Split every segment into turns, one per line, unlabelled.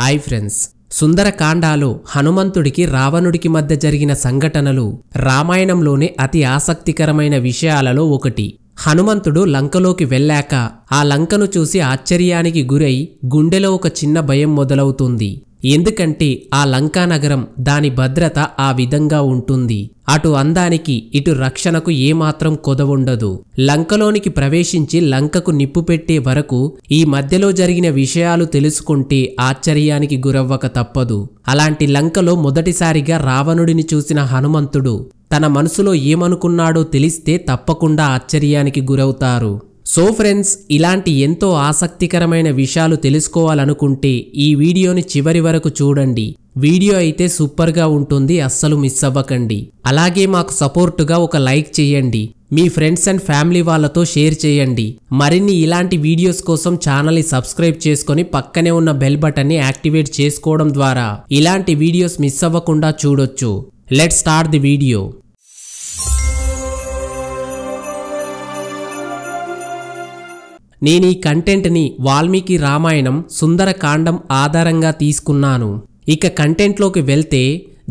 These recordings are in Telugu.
హాయ్ ఫ్రెండ్స్ సుందరకాండాలో హనుమంతుడికి రావణుడికి మధ్య జరిగిన సంఘటనలు రామాయణంలోనే అతి ఆసక్తికరమైన విషయాలలో ఒకటి హనుమంతుడు లంకలోకి వెళ్ళాక ఆ లంకను చూసి ఆశ్చర్యానికి గురై గుండెలో ఒక చిన్న భయం మొదలవుతుంది ఎందుకంటే ఆ లంకా నగరం దాని భద్రత ఆ విధంగా ఉంటుంది అటు అందానికి ఇటు రక్షణకు ఏమాత్రం కొదవుండదు లంకలోనికి ప్రవేశించి లంకకు నిప్పు పెట్టే వరకు ఈ మధ్యలో జరిగిన విషయాలు తెలుసుకుంటే ఆశ్చర్యానికి గురవ్వక తప్పదు అలాంటి లంకలో మొదటిసారిగా రావణుడిని చూసిన హనుమంతుడు తన మనసులో ఏమనుకున్నాడో తెలిస్తే తప్పకుండా ఆశ్చర్యానికి గురవుతారు సో ఫ్రెండ్స్ ఇలాంటి ఎంతో ఆసక్తికరమైన విషయాలు తెలుసుకోవాలనుకుంటే ఈ వీడియోని చివరి వరకు చూడండి వీడియో అయితే సూపర్గా ఉంటుంది అస్సలు మిస్ అవ్వకండి అలాగే మాకు సపోర్టుగా ఒక లైక్ చేయండి మీ ఫ్రెండ్స్ అండ్ ఫ్యామిలీ వాళ్ళతో షేర్ చేయండి మరిన్ని ఇలాంటి వీడియోస్ కోసం ఛానల్ని సబ్స్క్రైబ్ చేసుకొని పక్కనే ఉన్న బెల్ బటన్ని యాక్టివేట్ చేసుకోవడం ద్వారా ఇలాంటి వీడియోస్ మిస్ అవ్వకుండా చూడొచ్చు లెట్ స్టార్ట్ ది వీడియో నేను ఈ కంటెంట్ని వాల్మీకి రామాయణం సుందరకాండం ఆధారంగా తీసుకున్నాను ఇక కంటెంట్లోకి వెళ్తే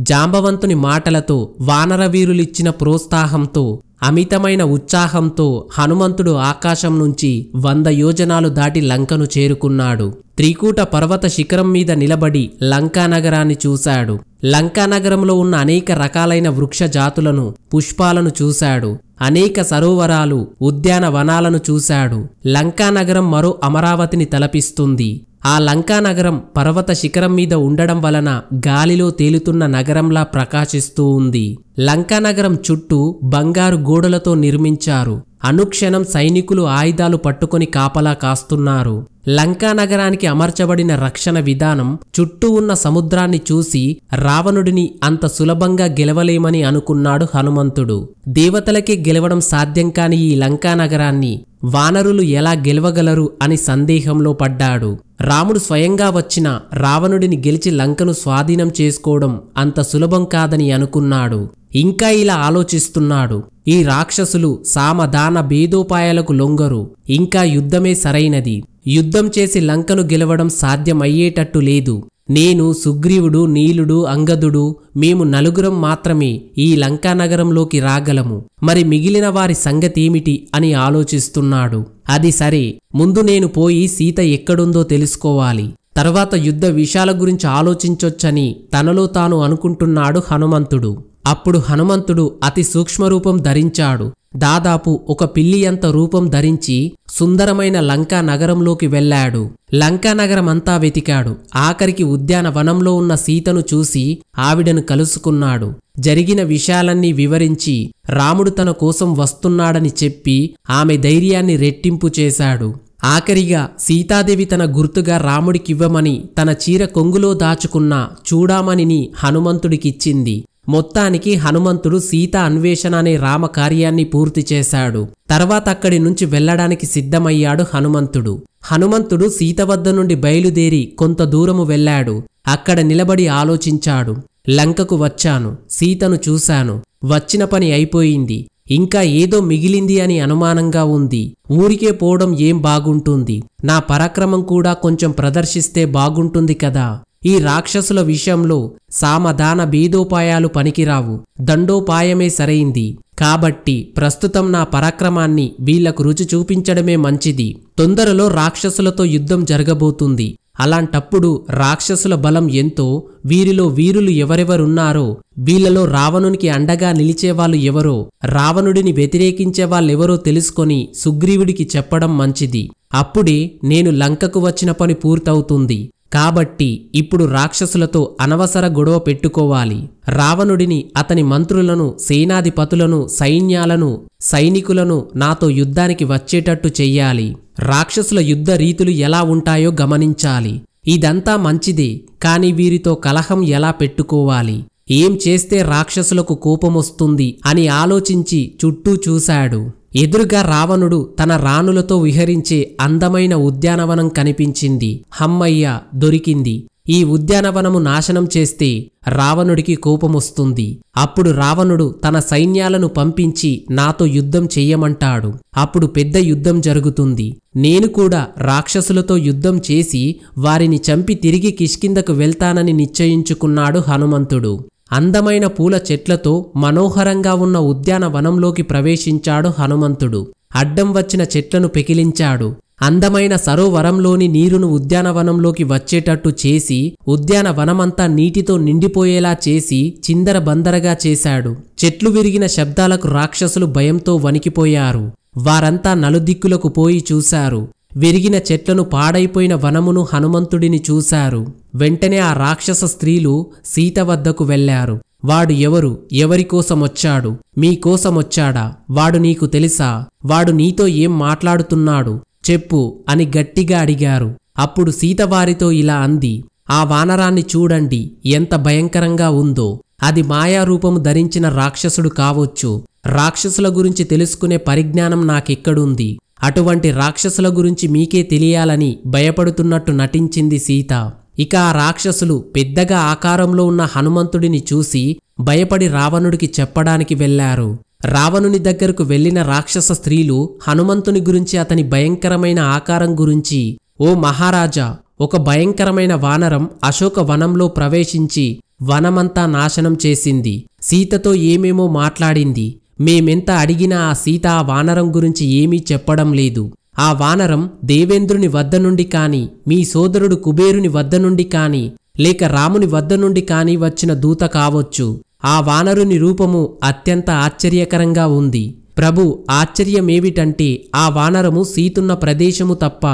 జాంబవంతుని మాటలతో వానరవీరులిచ్చిన ప్రోత్సాహంతో అమితమైన ఉత్సాహంతో హనుమంతుడు ఆకాశం నుంచి వంద యోజనాలు దాటి లంకను చేరుకున్నాడు త్రికూట పర్వత శిఖరం మీద నిలబడి లంకానగరాన్ని చూశాడు లంకానగరంలో ఉన్న అనేక రకాలైన వృక్ష జాతులను పుష్పాలను చూశాడు అనేక సరోవరాలు ఉద్యానవనాలను చూశాడు లంకానగరం మరో అమరావతిని తలపిస్తుంది ఆ లంకానగరం పర్వత శిఖరం మీద ఉండడం వలన గాలిలో తేలుతున్న నగరంలా ప్రకాశిస్తూ ఉంది లంకానగరం చుట్టూ బంగారు గోడలతో నిర్మించారు అనుక్షణం సైనికులు ఆయుధాలు పట్టుకొని కాపలా కాస్తున్నారు లంకా నగరానికి అమర్చబడిన రక్షణ విధానం చుట్టూ ఉన్న సముద్రాన్ని చూసి రావణుడిని అంత సులభంగా గెలవలేమని అనుకున్నాడు హనుమంతుడు దేవతలకే గెలవడం సాధ్యం కాని ఈ లంకా నగరాన్ని వానరులు ఎలా గెలవగలరు అని సందేహంలో పడ్డాడు రాముడు స్వయంగా వచ్చిన రావణుడిని గెలిచి లంకను స్వాధీనం చేసుకోవడం అంత సులభం కాదని అనుకున్నాడు ఇంకా ఇలా ఆలోచిస్తున్నాడు ఈ రాక్షసులు సామదాన భేదోపాయాలకు లొంగరు ఇంకా యుద్ధమే సరైనది యుద్ధం చేసి లంకను గెలవడం సాధ్యమయ్యేటట్టు లేదు నేను సుగ్రీవుడు నీలుడు అంగదుడు మేము నలుగురం మాత్రమే ఈ లంకా నగరంలోకి రాగలము మరి మిగిలిన వారి సంగతేమిటి అని ఆలోచిస్తున్నాడు అది సరే ముందు నేను పోయి సీత ఎక్కడుందో తెలుసుకోవాలి తర్వాత యుద్ధ విషయాల గురించి ఆలోచించొచ్చని తనలో తాను అనుకుంటున్నాడు హనుమంతుడు అప్పుడు హనుమంతుడు అతి సూక్ష్మరూపం ధరించాడు దాదాపు ఒక పిల్లియంత రూపం ధరించి సుందరమైన లంకా నగరంలోకి వెళ్ళాడు లంకా నగరమంతా వెతికాడు ఆఖరికి ఉద్యానవనంలో ఉన్న సీతను చూసి ఆవిడను కలుసుకున్నాడు జరిగిన విషయాలన్నీ వివరించి రాముడు తన కోసం వస్తున్నాడని చెప్పి ఆమె ధైర్యాన్ని రెట్టింపు చేశాడు ఆఖరిగా సీతాదేవి తన గుర్తుగా రాముడికివ్వమని తన చీర కొంగులో దాచుకున్న చూడామణిని హనుమంతుడికిచ్చింది మొత్తానికి హనుమంతుడు సీత అన్వేషణ అనే రామ కార్యాన్ని పూర్తి చేశాడు తర్వాత అక్కడి నుంచి వెళ్లడానికి సిద్ధమయ్యాడు హనుమంతుడు హనుమంతుడు సీత వద్ద నుండి బయలుదేరి కొంత దూరము వెళ్ళాడు అక్కడ నిలబడి ఆలోచించాడు లంకకు వచ్చాను సీతను చూశాను వచ్చిన పని అయిపోయింది ఇంకా ఏదో మిగిలింది అని అనుమానంగా ఉంది ఊరికే పోవడం ఏం బాగుంటుంది నా పరాక్రమం కూడా కొంచెం ప్రదర్శిస్తే బాగుంటుంది కదా ఈ రాక్షసుల విషయంలో సామధాన బీదోపాయాలు పనికిరావు దండోపాయమే సరైంది కాబట్టి ప్రస్తుతం నా పరాక్రమాన్ని వీళ్లకు రుచి చూపించడమే మంచిది తొందరలో రాక్షసులతో యుద్ధం జరగబోతుంది అలాంటప్పుడు రాక్షసుల బలం ఎంతో వీరిలో వీరులు ఎవరెవరున్నారో వీళ్లలో రావణునికి అండగా నిలిచేవాళ్ళు ఎవరో రావణుడిని వ్యతిరేకించే వాళ్ళెవరో తెలుసుకొని సుగ్రీవుడికి చెప్పడం మంచిది అప్పుడే నేను లంకకు వచ్చిన పని పూర్తవుతుంది కాబట్టి ఇప్పుడు రాక్షసులతో అనవసర గొడవ పెట్టుకోవాలి రావణుడిని అతని మంత్రులను సేనాధిపతులను సైన్యాలను సైనికులను నాతో యుద్ధానికి వచ్చేటట్టు చెయ్యాలి రాక్షసుల యుద్ధ రీతులు ఎలా ఉంటాయో గమనించాలి ఇదంతా మంచిదే కాని వీరితో కలహం ఎలా పెట్టుకోవాలి ఏం చేస్తే రాక్షసులకు కోపమొస్తుంది అని ఆలోచించి చుట్టూ చూశాడు ఎదురుగా రావణుడు తన రాణులతో విహరించే అందమైన ఉద్యానవనం కనిపించింది హమ్మయ్య దొరికింది ఈ ఉద్యానవనము నాశనం చేస్తే రావణుడికి కోపమొస్తుంది అప్పుడు రావణుడు తన సైన్యాలను పంపించి నాతో యుద్ధం చెయ్యమంటాడు అప్పుడు పెద్ద యుద్ధం జరుగుతుంది నేను కూడా రాక్షసులతో యుద్ధం చేసి వారిని చంపి తిరిగి కిష్కిందకు వెళ్తానని నిశ్చయించుకున్నాడు హనుమంతుడు అందమైన పూల చెట్లతో మనోహరంగా ఉన్న ఉద్యానవనంలోకి ప్రవేశించాడు హనుమంతుడు అడ్డం వచ్చిన చెట్లను పెకిలించాడు అందమైన సరోవరంలోని నీరును ఉద్యానవనంలోకి వచ్చేటట్టు చేసి ఉద్యానవనమంతా నీటితో నిండిపోయేలా చేసి చిందరబందరగా చేశాడు చెట్లు విరిగిన శబ్దాలకు రాక్షసులు భయంతో వణికిపోయారు వారంతా నలుదిక్కులకు పోయి చూశారు విరిగిన చెట్లను పాడైపోయిన వనమును హనుమంతుడిని చూశారు వెంటనే ఆ రాక్షస స్త్రీలు సీత వద్దకు వెళ్లారు వాడు ఎవరు ఎవరికోసమొచ్చాడు మీకోసమొచ్చాడా వాడు నీకు తెలుసా వాడు నీతో ఏం మాట్లాడుతున్నాడు చెప్పు అని గట్టిగా అడిగారు అప్పుడు సీత వారితో ఇలా అంది ఆ వానరాన్ని చూడండి ఎంత భయంకరంగా ఉందో అది మాయారూపము ధరించిన రాక్షసుడు కావచ్చు రాక్షసుల గురించి తెలుసుకునే పరిజ్ఞానం నాకెక్కడుంది అటువంటి రాక్షసుల గురించి మీకే తెలియాలని భయపడుతున్నట్టు నటించింది సీత ఇక ఆ రాక్షసులు పెద్దగా ఆకారంలో ఉన్న హనుమంతుడిని చూసి భయపడి రావణుడికి చెప్పడానికి వెళ్లారు రావణుని దగ్గరకు వెళ్లిన రాక్షస స్త్రీలు హనుమంతుని గురించి అతని భయంకరమైన ఆకారం గురించి ఓ మహారాజా ఒక భయంకరమైన వానరం అశోక వనంలో ప్రవేశించి వనమంతా నాశనం చేసింది సీతతో ఏమేమో మాట్లాడింది మేమెంత అడిగినా ఆ సీత ఆ వానరం గురించి ఏమీ చెప్పడం లేదు ఆ వానరం దేవేంద్రుని వద్ద నుండి కాని మీ సోదరుడు కుబేరుని వద్ద నుండి కాని లేక రాముని వద్ద నుండి కాని వచ్చిన దూత కావచ్చు ఆ వానరుని రూపము అత్యంత ఆశ్చర్యకరంగా ఉంది ప్రభు ఆశ్చర్యమేమిటంటే ఆ వానరము సీతున్న ప్రదేశము తప్ప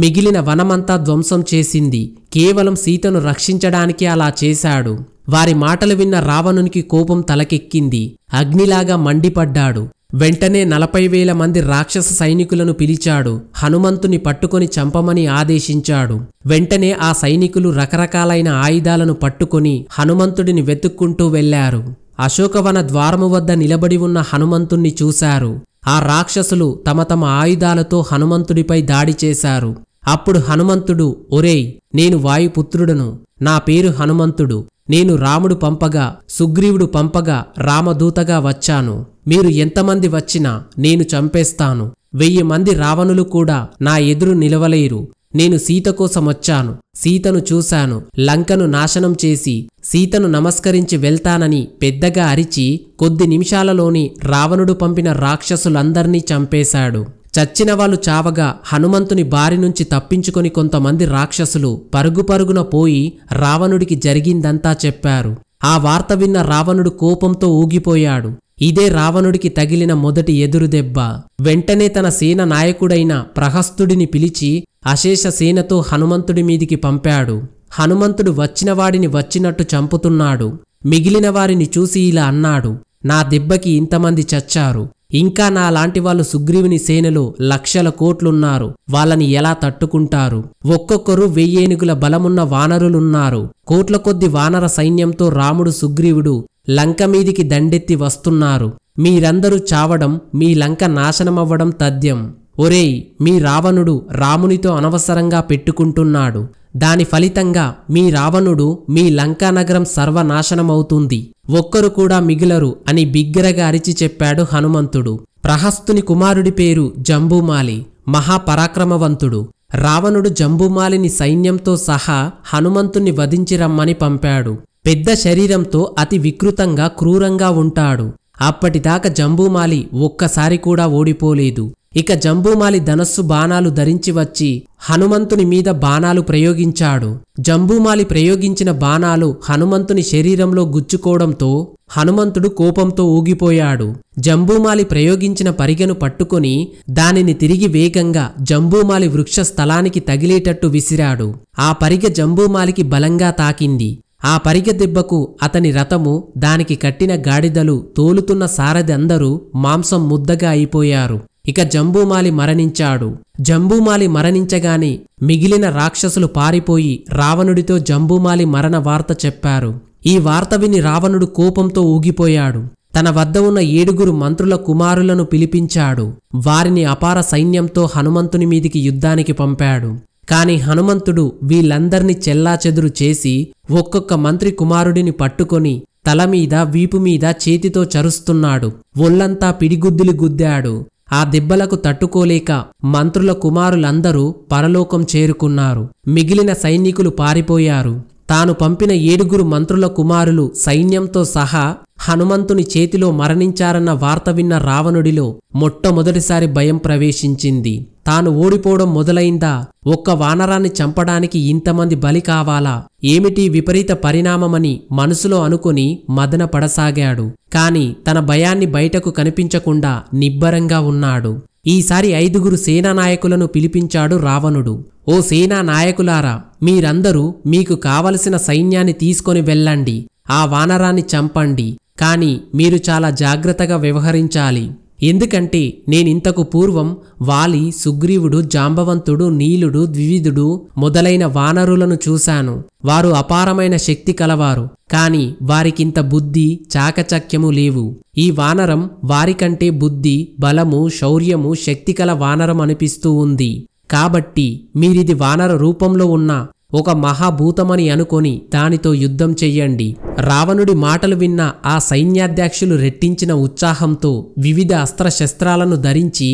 మిగిలిన వనమంతా ధ్వంసం చేసింది కేవలం సీతను రక్షించడానికి అలా చేశాడు వారి మాటలు విన్న రావణునికి కోపం తలకెక్కింది అగ్నిలాగా మండిపడ్డాడు వెంటనే నలభై వేల మంది రాక్షస సైనికులను పిలిచాడు హనుమంతుని పట్టుకొని చంపమని ఆదేశించాడు వెంటనే ఆ సైనికులు రకరకాలైన ఆయుధాలను పట్టుకొని హనుమంతుడిని వెతుక్కుంటూ వెళ్లారు అశోకవన ద్వారము వద్ద నిలబడి ఉన్న హనుమంతుణ్ణి చూశారు ఆ రాక్షసులు తమ తమ ఆయుధాలతో హనుమంతుడిపై దాడి చేశారు అప్పుడు హనుమంతుడు ఒరేయ్ నేను వాయుపుత్రుడను నా పేరు హనుమంతుడు నేను రాముడు పంపగా సుగ్రీవుడు పంపగా రామదూతగా వచ్చాను మీరు ఎంతమంది వచ్చినా నేను చంపేస్తాను వెయ్యి మంది రావణులు కూడా నా ఎదురు నిలవలేరు నేను సీత కోసమొచ్చాను సీతను చూశాను లంకను నాశనం చేసి సీతను నమస్కరించి వెళ్తానని పెద్దగా అరిచి కొద్ది నిమిషాలలోని రావణుడు పంపిన రాక్షసులందర్నీ చంపేశాడు చచ్చిన వాళ్ళు చావగా హనుమంతుని బారి నుంచి తప్పించుకొని కొంతమంది రాక్షసులు పరుగు పరుగున పోయి రావణుడికి జరిగిందంతా చెప్పారు ఆ వార్త విన్న రావణుడు కోపంతో ఊగిపోయాడు ఇదే రావణుడికి తగిలిన మొదటి ఎదురుదెబ్బ వెంటనే తన సేన నాయకుడైన ప్రహస్తుడిని పిలిచి అశేష సేనతో హనుమంతుడి మీదికి పంపాడు హనుమంతుడు వచ్చినవాడిని వచ్చినట్టు చంపుతున్నాడు మిగిలిన వారిని చూసి ఇలా అన్నాడు నా దెబ్బకి ఇంతమంది చచ్చారు ఇంకా నా లాంటి వాళ్ళు సుగ్రీవుని సేనలో లక్షల కోట్లున్నారు వాళ్ళని ఎలా తట్టుకుంటారు ఒక్కొక్కరు వెయ్యేనుగుల బలమున్న వానరులున్నారు కోట్ల కొద్ది వానర సైన్యంతో రాముడు సుగ్రీవుడు లంక మీదికి దండెత్తి వస్తున్నారు మీరందరూ చావడం మీ లంక నాశనమవ్వడం తథ్యం ఒరేయ్ మీ రావణుడు రామునితో అనవసరంగా పెట్టుకుంటున్నాడు దాని ఫలితంగా మీ రావణుడు మీ లంకానగరం సర్వనాశనమవుతుంది ఒక్కరు కూడా మిగిలరు అని బిగ్గరగా అరిచి చెప్పాడు హనుమంతుడు ప్రహస్తుని కుమారుడి పేరు జంబూమాలి మహాపరాక్రమవంతుడు రావణుడు జంబుమాలిని సైన్యంతో సహా హనుమంతుణ్ణి వధించి రమ్మని పంపాడు పెద్ద శరీరంతో అతి వికృతంగా క్రూరంగా ఉంటాడు అప్పటిదాకా జంబూమాలి ఒక్కసారి కూడా ఓడిపోలేదు ఇక జంబూమాలి ధనస్సు బాణాలు ధరించి వచ్చి హనుమంతుని మీద బాణాలు ప్రయోగించాడు జంబూమాలి ప్రయోగించిన బాణాలు హనుమంతుని శరీరంలో గుచ్చుకోవడంతో హనుమంతుడు కోపంతో ఊగిపోయాడు జంబూమాలి ప్రయోగించిన పరిగెను పట్టుకొని దానిని తిరిగి వేగంగా జంబూమాలి వృక్ష స్థలానికి తగిలేటట్టు విసిరాడు ఆ పరిగ జంబూమాలికి బలంగా తాకింది ఆ పరిగె దెబ్బకు అతని రథము దానికి కట్టిన గాడిదలు తోలుతున్న సారథి అందరూ మాంసం ముద్దగా అయిపోయారు ఇక జంబూమాలి మరణించాడు జంబూమాలి మరణించగానే మిగిలిన రాక్షసులు పారిపోయి రావణుడితో జంబూమాలి మరణ వార్త చెప్పారు ఈ వార్త విని రావణుడు కోపంతో ఊగిపోయాడు తన వద్ద ఉన్న ఏడుగురు మంత్రుల కుమారులను పిలిపించాడు వారిని అపార సైన్యంతో హనుమంతుని మీదికి యుద్ధానికి పంపాడు కాని హనుమంతుడు వీళ్ళందర్నీ చెల్లాచెదురు చేసి ఒక్కొక్క మంత్రి కుమారుడిని పట్టుకొని తలమీద వీపుమీద చేతితో చరుస్తున్నాడు ఒళ్ళంతా పిడిగుద్దులు గుద్దాడు ఆ దెబ్బలకు తట్టుకోలేక మంత్రుల కుమారులందరూ పరలోకం చేరుకున్నారు మిగిలిన సైనికులు పారిపోయారు తాను పంపిన ఏడుగురు మంత్రుల కుమారులు సైన్యంతో సహా హనుమంతుని చేతిలో మరణించారన్న వార్త విన్న రావణుడిలో మొట్టమొదటిసారి భయం ప్రవేశించింది తాను ఓడిపోవడం మొదలైందా ఒక్క వానరాన్ని చంపడానికి ఇంతమంది బలి కావాలా ఏమిటి విపరీత పరిణామమని మనసులో అనుకుని మదన పడసాగాడు కాని తన భయాన్ని బయటకు కనిపించకుండా నిబ్బరంగా ఉన్నాడు ఈసారి ఐదుగురు సేనా నాయకులను పిలిపించాడు రావణుడు ఓ సేనా నాయకులారా మీరందరూ మీకు కావలసిన సైన్యాన్ని తీసుకొని వెళ్ళండి ఆ వానరాన్ని చంపండి కానీ మీరు చాలా జాగ్రత్తగా వ్యవహరించాలి ఎందుకంటే నేనింతకు పూర్వం వాలి సుగ్రీవుడు జాంబవంతుడు నీలుడు ద్వివిధుడు మొదలైన వానరులను చూశాను వారు అపారమైన శక్తి కలవారు కాని వారికింత బుద్ధి చాకచక్యము లేవు ఈ వానరం వారికంటే బుద్ధి బలము శౌర్యము శక్తి కల వానరం అనిపిస్తూ ఉంది కాబట్టి మీరిది వానర రూపంలో ఉన్న ఒక మహాభూతమని అనుకొని దానితో యుద్ధం చెయ్యండి రావణుడి మాటలు విన్న ఆ సైన్యాధ్యక్షులు రెట్టించిన ఉత్సాహంతో వివిధ అస్త్రశస్త్రాలను ధరించి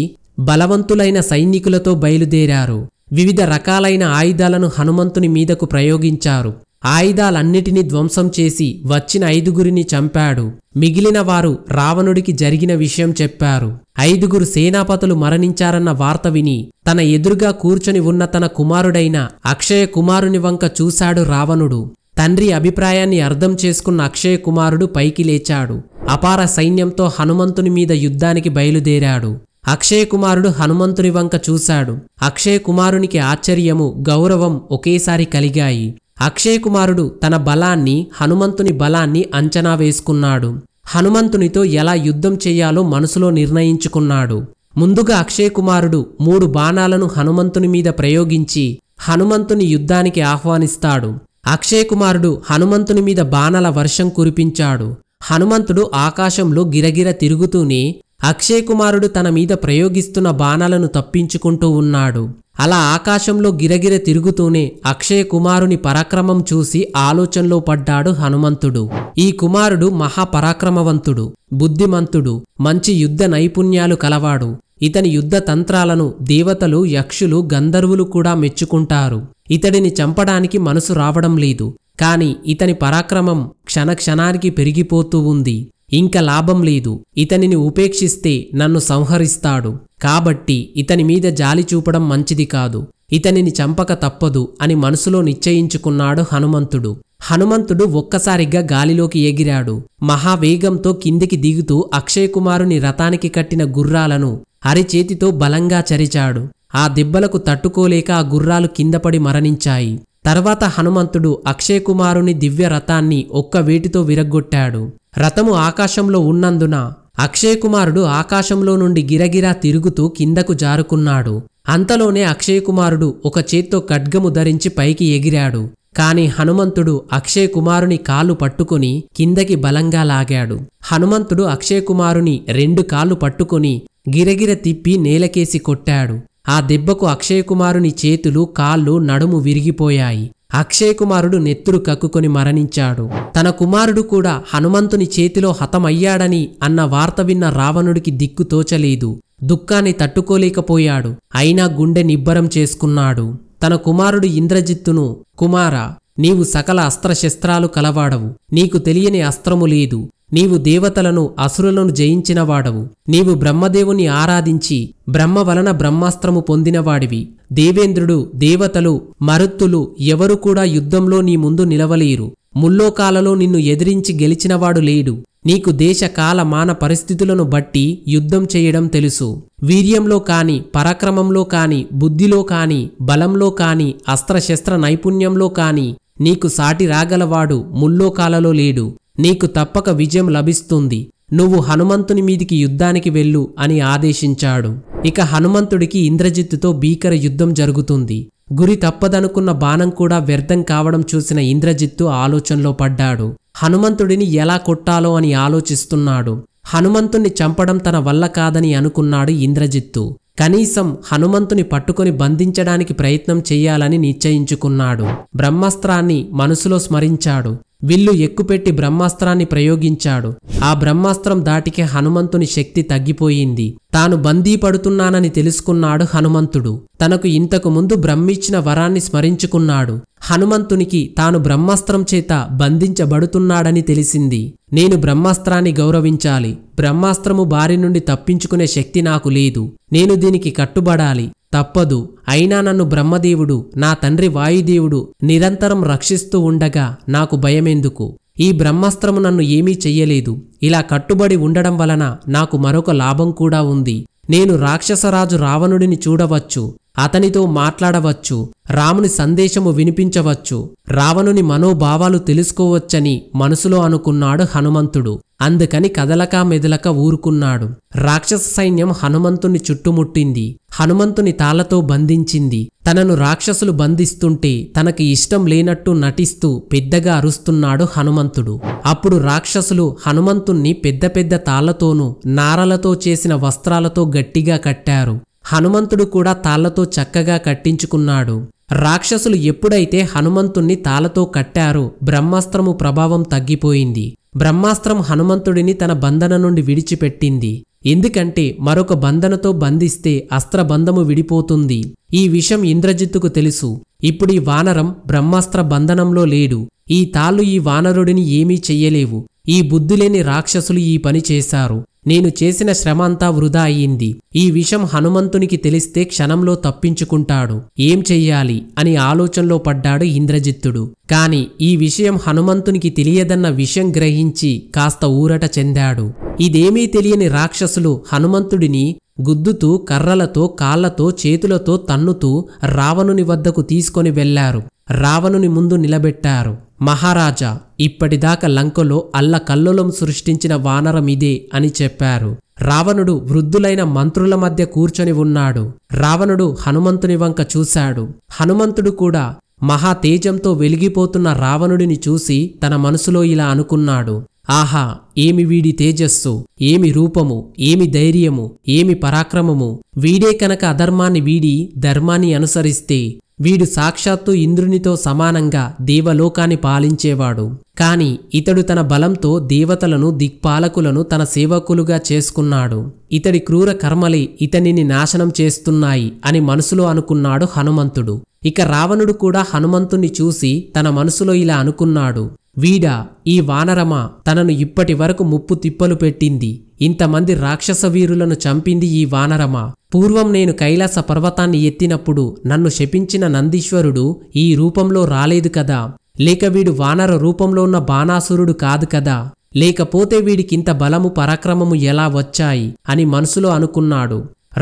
బలవంతులైన సైనికులతో బయలుదేరారు వివిధ రకాలైన ఆయుధాలను హనుమంతుని మీదకు ప్రయోగించారు ఆయుధాలన్నిటినీ ధ్వంసం చేసి వచ్చిన ఐదుగురిని చంపాడు మిగిలిన వారు రావణుడికి జరిగిన విషయం చెప్పారు ఐదుగురు సేనాపతులు మరణించారన్న వార్త విని తన ఎదురుగా కూర్చొని ఉన్న తన కుమారుడైన అక్షయ కుమారుని వంక చూశాడు రావణుడు తండ్రి అభిప్రాయాన్ని అర్థం చేసుకున్న అక్షయ కుమారుడు పైకి లేచాడు అపార సైన్యంతో హనుమంతుని మీద యుద్ధానికి బయలుదేరాడు అక్షయ కుమారుడు హనుమంతుని వంక చూశాడు అక్షయ కుమారునికి ఆశ్చర్యము గౌరవం ఒకేసారి కలిగాయి అక్షయ్ కుమారుడు తన బలాన్ని హనుమంతుని బలాన్ని అంచనా వేసుకున్నాడు హనుమంతునితో ఎలా యుద్ధం చేయాలో మనసులో నిర్ణయించుకున్నాడు ముందుగా అక్షయ్ కుమారుడు మూడు బాణాలను హనుమంతుని మీద ప్రయోగించి హనుమంతుని యుద్ధానికి ఆహ్వానిస్తాడు అక్షయ్ కుమారుడు హనుమంతుని మీద బాణాల వర్షం కురిపించాడు హనుమంతుడు ఆకాశంలో గిరగిర తిరుగుతూనే అక్షయ్ కుమారుడు తన మీద ప్రయోగిస్తున్న బాణాలను తప్పించుకుంటూ ఉన్నాడు అలా ఆకాశంలో గిరగిర తిరుగుతూనే అక్షయ కుమారుని పరాక్రమం చూసి ఆలోచనలో పడ్డాడు హనుమంతుడు ఈ కుమారుడు మహాపరాక్రమవంతుడు బుద్ధిమంతుడు మంచి యుద్ధ నైపుణ్యాలు కలవాడు ఇతని యుద్ధ తంత్రాలను దేవతలు యక్షులు గంధర్వులు కూడా మెచ్చుకుంటారు ఇతడిని చంపడానికి మనసు రావడం లేదు కాని ఇతని పరాక్రమం క్షణక్షణానికి పెరిగిపోతూ ఉంది ఇంక లాభం లేదు ఇతనిని ఉపేక్షిస్తే నన్ను సంహరిస్తాడు కాబట్టి ఇతని మీద జాలి చూపడం మంచిది కాదు ఇతనిని చంపక తప్పదు అని మనసులో నిశ్చయించుకున్నాడు హనుమంతుడు హనుమంతుడు ఒక్కసారిగా గాలిలోకి ఎగిరాడు మహావేగంతో కిందికి దిగుతూ అక్షయకుమారుని రథానికి కట్టిన గుర్రాలను అరిచేతితో బలంగా చరిచాడు ఆ దెబ్బలకు తట్టుకోలేక ఆ గుర్రాలు కిందపడి మరణించాయి తర్వాత హనుమంతుడు అక్షయకుమారుని దివ్య రథాన్ని ఒక్క వేటితో విరగ్గొట్టాడు రథము ఆకాశంలో ఉన్నందున అక్షయకుమారుడు ఆకాశంలో నుండి గిరగిరా తిరుగుతూ కిందకు జారుకున్నాడు అంతలోనే అక్షయకుమారుడు ఒక చేత్తో ఖడ్గము ధరించి పైకి ఎగిరాడు కాని హనుమంతుడు అక్షయకుమారుని కాలు పట్టుకుని కిందకి బలంగా లాగాడు హనుమంతుడు అక్షయకుమారుని రెండు కాళ్ళు పట్టుకుని గిరగిర తిప్పి నేలకేసి కొట్టాడు ఆ దెబ్బకు అక్షయకుమారుని చేతులు కాళ్ళు నడుము విరిగిపోయాయి అక్షయ్ కుమారుడు నెత్తురు కక్కుకొని మరణించాడు తన కుమారుడు కూడా హనుమంతుని చేతిలో హతమయ్యాడని అన్న వార్త విన్న రావణుడికి దిక్కు తోచలేదు దుఃఖాన్ని తట్టుకోలేకపోయాడు అయినా గుండె నిబ్బరం చేసుకున్నాడు తన కుమారుడు ఇంద్రజిత్తును కుమారా నీవు సకల అస్త్రశస్త్రాలు కలవాడవు నీకు తెలియని అస్త్రము లేదు నీవు దేవతలను అసురులను జయించినవాడవు నీవు బ్రహ్మదేవుని ఆరాధించి బ్రహ్మ వలన బ్రహ్మాస్త్రము పొందినవాడివి దేవేంద్రుడు దేవతలు మరుత్తులు ఎవరు కూడా యుద్ధంలో నీ ముందు నిలవలేరు ముల్లోకాలలో నిన్ను ఎదిరించి గెలిచినవాడు లేడు నీకు దేశ కాల మాన పరిస్థితులను బట్టి యుద్ధం చేయడం తెలుసు వీర్యంలో కాని పరాక్రమంలో కాని బుద్ధిలో కాని బలంలో కాని అస్త్రశస్త్ర నైపుణ్యంలో కాని నీకు సాటి రాగలవాడు ముల్లోకాలలో లేడు నీకు తప్పక విజయం లభిస్తుంది నువ్వు హనుమంతుని మీదికి యుద్ధానికి వెళ్ళు అని ఆదేశించాడు ఇక హనుమంతుడికి ఇంద్రజిత్తుతో భీకర యుద్ధం జరుగుతుంది గురి తప్పదనుకున్న బాణం కూడా వ్యర్థం కావడం చూసిన ఇంద్రజిత్తు ఆలోచనలో పడ్డాడు హనుమంతుడిని ఎలా కొట్టాలో అని ఆలోచిస్తున్నాడు హనుమంతుణ్ణి చంపడం తన వల్ల కాదని అనుకున్నాడు ఇంద్రజిత్తు కనీసం హనుమంతుని పట్టుకొని బంధించడానికి ప్రయత్నం చేయాలని నిశ్చయించుకున్నాడు బ్రహ్మాస్త్రాన్ని మనసులో స్మరించాడు విల్లు ఎక్కుపెట్టి బ్రహ్మాస్త్రాన్ని ప్రయోగించాడు ఆ బ్రహ్మాస్త్రం దాటికే హనుమంతుని శక్తి తగ్గిపోయింది తాను బందీ పడుతున్నానని తెలుసుకున్నాడు హనుమంతుడు తనకు ఇంతకు ముందు బ్రహ్మిచ్చిన వరాన్ని స్మరించుకున్నాడు హనుమంతునికి తాను బ్రహ్మాస్త్రం చేత బంధించబడుతున్నాడని తెలిసింది నేను బ్రహ్మాస్త్రాన్ని గౌరవించాలి బ్రహ్మాస్త్రము బారి నుండి తప్పించుకునే శక్తి నాకు లేదు నేను దీనికి కట్టుబడాలి తప్పదు అయినా నన్ను బ్రహ్మదేవుడు నా తండ్రి వాయుదేవుడు నిరంతరం రక్షిస్తూ ఉండగా నాకు భయమెందుకు ఈ బ్రహ్మాస్త్రము నన్ను ఏమీ చెయ్యలేదు ఇలా కట్టుబడి ఉండడం వలన నాకు మరొక లాభం కూడా ఉంది నేను రాక్షసరాజు రావణుడిని చూడవచ్చు అతనితో మాట్లాడవచ్చు రాముని సందేశము వినిపించవచ్చు రావణుని మనోభావాలు తెలుసుకోవచ్చని మనసులో అనుకున్నాడు హనుమంతుడు అందుకని కదలక మెదలక ఊరుకున్నాడు రాక్షస సైన్యం హనుమంతుని చుట్టుముట్టింది హనుమంతుని తాళ్లతో బంధించింది తనను రాక్షసులు బంధిస్తుంటే తనకి ఇష్టం లేనట్టు నటిస్తూ పెద్దగా అరుస్తున్నాడు హనుమంతుడు అప్పుడు రాక్షసులు హనుమంతుణ్ణి పెద్ద పెద్ద తాళ్లతోనూ నారలతో చేసిన వస్త్రాలతో గట్టిగా కట్టారు హనుమంతుడు కూడా తాళ్లతో చక్కగా కట్టించుకున్నాడు రాక్షసులు ఎప్పుడైతే హనుమంతుణ్ణి తాళతో కట్టారో బ్రహ్మాస్త్రము ప్రభావం తగ్గిపోయింది బ్రహ్మాస్త్రం హనుమంతుడిని తన బంధన నుండి విడిచిపెట్టింది ఎందుకంటే మరొక బంధనతో బంధిస్తే అస్త్రబంధము విడిపోతుంది ఈ విషయం ఇంద్రజిత్తుకు తెలుసు ఇప్పుడీ వానరం బ్రహ్మాస్త్ర బంధనంలో లేడు ఈ తాళ్ళు ఈ వానరుడిని ఏమీ చెయ్యలేవు ఈ బుద్ధిలేని రాక్షసులు ఈ పని చేశారు నేను చేసిన శ్రమ అంతా వృధా అయింది ఈ విషయం హనుమంతునికి తెలిస్తే క్షణంలో తప్పించుకుంటాడు ఏం చెయ్యాలి అని ఆలోచనలో పడ్డాడు ఇంద్రజిత్తుడు కాని ఈ విషయం హనుమంతునికి తెలియదన్న విషయం గ్రహించి కాస్త ఊరట చెందాడు ఇదేమీ తెలియని రాక్షసులు హనుమంతుడిని గుద్దుతూ కర్రలతో కాళ్లతో చేతులతో తన్నుతూ రావణుని వద్దకు తీసుకొని వెళ్లారు రావణుని ముందు నిలబెట్టారు మహారాజా ఇప్పటిదాకా లంకలో అల్ల కల్లోలం సృష్టించిన వానరం ఇదే అని చెప్పారు రావణుడు వృద్ధులైన మంత్రుల మధ్య కూర్చొని ఉన్నాడు రావణుడు హనుమంతుని వంక చూశాడు హనుమంతుడు కూడా మహా తేజంతో వెలిగిపోతున్న రావణుడిని చూసి తన మనసులో ఇలా అనుకున్నాడు ఆహా ఏమి వీడి తేజస్సు ఏమి రూపము ఏమి ధైర్యము ఏమి పరాక్రమము వీడే కనుక అధర్మాన్ని వీడి ధర్మాన్ని అనుసరిస్తే వీడు సాక్షాత్తు ఇంద్రునితో సమానంగా దేవలోకాన్ని పాలించేవాడు కాని ఇతడు తన బలంతో దేవతలను దిక్పాలకులను తన సేవకులుగా చేసుకున్నాడు ఇతడి క్రూర కర్మలే ఇతనిని నాశనం చేస్తున్నాయి అని మనసులో అనుకున్నాడు హనుమంతుడు ఇక రావణుడు కూడా హనుమంతుణ్ణి చూసి తన మనసులో ఇలా అనుకున్నాడు వీడా ఈ వానరమ తనను ఇప్పటి వరకు ముప్పు తిప్పలు పెట్టింది ఇంతమంది రాక్షస వీరులను చంపింది ఈ వానరమా పూర్వం నేను కైలాస పర్వతాన్ని ఎత్తినప్పుడు నన్ను శపించిన నందీశ్వరుడు ఈ రూపంలో రాలేదు కదా లేక వీడు వానర రూపంలో ఉన్న బాణాసురుడు కాదు కదా లేకపోతే వీడికింత బలము పరాక్రమము ఎలా వచ్చాయి అని మనసులో అనుకున్నాడు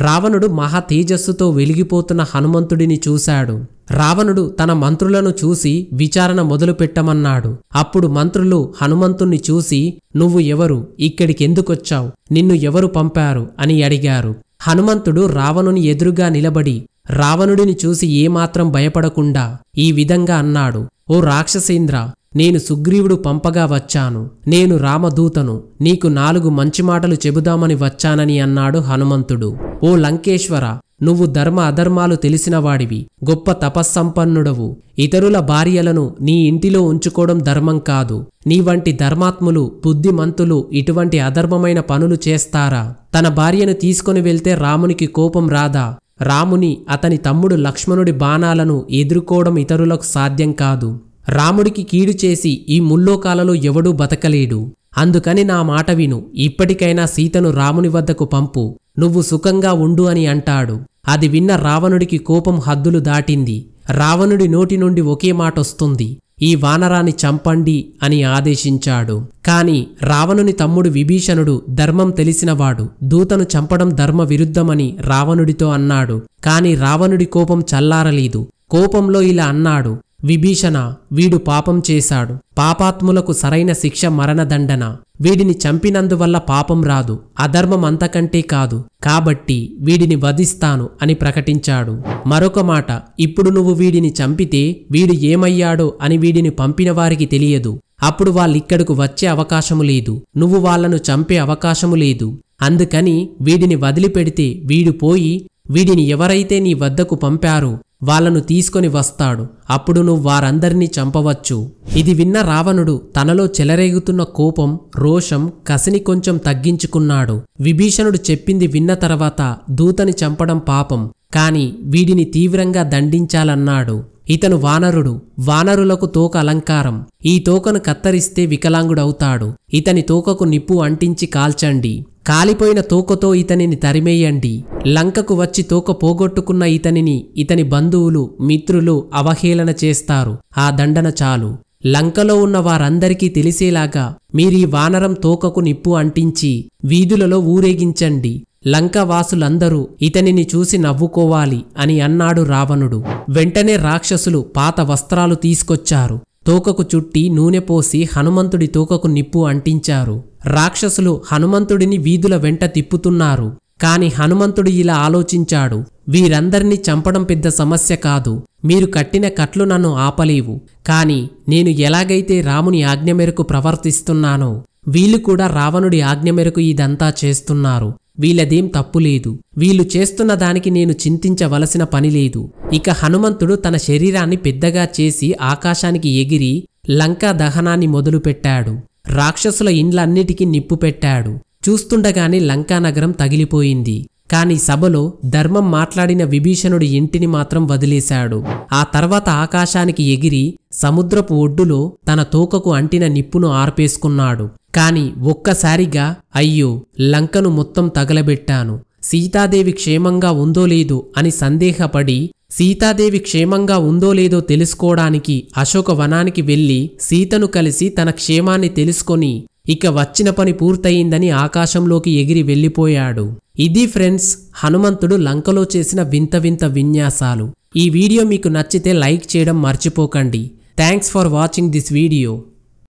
రావణుడు మహా తేజస్సుతో వెలిగిపోతున్న హనుమంతుడిని చూశాడు రావణుడు తన మంత్రులను చూసి విచారణ మొదలుపెట్టమన్నాడు అప్పుడు మంత్రులు హనుమంతుణ్ణి చూసి నువ్వు ఎవరు ఇక్కడికెందుకొచ్చావు నిన్ను ఎవరు పంపారు అని అడిగారు హనుమంతుడు రావణుని ఎదురుగా నిలబడి రావణుడిని చూసి ఏమాత్రం భయపడకుండా ఈ విధంగా అన్నాడు ఓ రాక్షసేంద్ర నేను సుగ్రీవుడు పంపగా వచ్చాను నేను రామదూతను నీకు నాలుగు మంచి మాటలు చెబుదామని వచ్చానని అన్నాడు హనుమంతుడు ఓ లంకేశ్వర నువ్వు ధర్మ అధర్మాలు తెలిసినవాడివి గొప్ప తపస్సంపన్నుడవు ఇతరుల భార్యలను నీ ఇంటిలో ఉంచుకోవడం ధర్మం కాదు నీ వంటి ధర్మాత్ములు బుద్ధిమంతులు ఇటువంటి అధర్మమైన పనులు చేస్తారా తన భార్యను తీసుకొని వెళ్తే రామునికి కోపం రాదా రాముని అతని తమ్ముడు లక్ష్మణుడి బాణాలను ఎదుర్కోవడం ఇతరులకు సాధ్యం కాదు రాముడికి కీడు చేసి ఈ ముల్లోకాలలో ఎవడూ బతకలేడు అందుకని నా మాట విను ఇప్పటికైనా సీతను రాముని వద్దకు పంపు నువ్వు సుఖంగా ఉండు అని అంటాడు అది విన్న రావణుడికి కోపం హద్దులు దాటింది రావణుడి నోటి నుండి ఒకే మాటొస్తుంది ఈ వానరాన్ని చంపండి అని ఆదేశించాడు కాని రావణుని తమ్ముడు విభీషణుడు ధర్మం తెలిసినవాడు దూతను చంపడం ధర్మ విరుద్ధమని రావణుడితో అన్నాడు కాని రావణుడి కోపం చల్లారలేదు కోపంలో ఇలా అన్నాడు విభీషణ వీడు పాపం చేశాడు పాపాత్ములకు సరైన శిక్ష మరణదండన వీడిని చంపినందువల్ల పాపం రాదు అధర్మమంతకంటే అంతకంటే కాదు కాబట్టి వీడిని వధిస్తాను అని ప్రకటించాడు మరొక మాట ఇప్పుడు నువ్వు వీడిని చంపితే వీడు ఏమయ్యాడో అని వీడిని పంపిన వారికి తెలియదు అప్పుడు వాళ్ళిక్కడకు వచ్చే అవకాశము లేదు నువ్వు వాళ్లను చంపే అవకాశము లేదు అందుకని వీడిని వదిలిపెడితే వీడు పోయి వీడిని ఎవరైతే నీ వద్దకు పంపారో వాళ్ళను తీసుకొని వస్తాడు అప్పుడు నువ్వు వారందరినీ చంపవచ్చు ఇది విన్న రావణుడు తనలో చెలరేగుతున్న కోపం రోషం కసిని కొంచెం తగ్గించుకున్నాడు విభీషణుడు చెప్పింది విన్న తర్వాత దూతని చంపడం పాపం కాని వీడిని తీవ్రంగా దండించాలన్నాడు ఇతను వానరుడు వానరులకు తోక అలంకారం ఈ తోకను కత్తరిస్తే వికలాంగుడవుతాడు ఇతని తోకకు నిప్పు అంటించి కాల్చండి కాలిపోయిన తోకతో ఇతనిని తరిమేయండి లంకకు వచ్చి తోక పోగొట్టుకున్న ఇతనిని ఇతని బంధువులు మిత్రులు అవహేళన చేస్తారు ఆ దండన చాలు లంకలో ఉన్న వారందరికీ తెలిసేలాగా మీరీ వానరం తోకకు నిప్పు అంటించి వీధులలో ఊరేగించండి లంకవాసులందరూ ఇతనిని చూసి నవ్వుకోవాలి అని అన్నాడు రావణుడు వెంటనే రాక్షసులు పాత వస్త్రాలు తీసుకొచ్చారు తోకకు చుట్టి నూనె పోసి హనుమంతుడి తోకకు నిప్పు అంటించారు రాక్షసులు హనుమంతుడిని వీధుల వెంట తిప్పుతున్నారు కాని హనుమంతుడు ఇలా ఆలోచించాడు వీరందర్నీ చంపడం పెద్ద సమస్య కాదు మీరు కట్టిన కట్లు నన్ను ఆపలేవు కాని నేను ఎలాగైతే రాముని ఆజ్ఞ మేరకు ప్రవర్తిస్తున్నానో వీళ్ళు కూడా రావణుడి ఆజ్ఞ మేరకు ఇదంతా చేస్తున్నారు వీళ్ళదేం తప్పులేదు వీళ్ళు చేస్తున్న దానికి నేను చింతించవలసిన పనిలేదు ఇక హనుమంతుడు తన శరీరాన్ని పెద్దగా చేసి ఆకాశానికి ఎగిరి లంకా దహనాన్ని మొదలుపెట్టాడు రాక్షసుల ఇండ్లన్నిటికీ నిప్పు పెట్టాడు చూస్తుండగానే లంకానగరం తగిలిపోయింది కాని సభలో ధర్మం మాట్లాడిన విభీషణుడి ఇంటిని మాత్రం వదిలేశాడు ఆ తర్వాత ఆకాశానికి ఎగిరి సముద్రపు ఒడ్డులో తన తోకకు అంటిన నిప్పును ఆర్పేసుకున్నాడు కాని ఒక్కసారిగా అయ్యో లంకను మొత్తం తగలబెట్టాను సీతాదేవి క్షేమంగా ఉందో లేదో అని సందేహపడి సీతాదేవి క్షేమంగా ఉందో లేదో తెలుసుకోవడానికి అశోకవనానికి వెళ్ళి సీతను కలిసి తన క్షేమాన్ని తెలుసుకొని ఇక వచ్చిన పని పూర్తయిందని ఆకాశంలోకి ఎగిరి వెళ్ళిపోయాడు ఇది ఫ్రెండ్స్ హనుమంతుడు లంకలో చేసిన వింత వింత విన్యాసాలు ఈ వీడియో మీకు నచ్చితే లైక్ చేయడం మర్చిపోకండి thanks for watching this video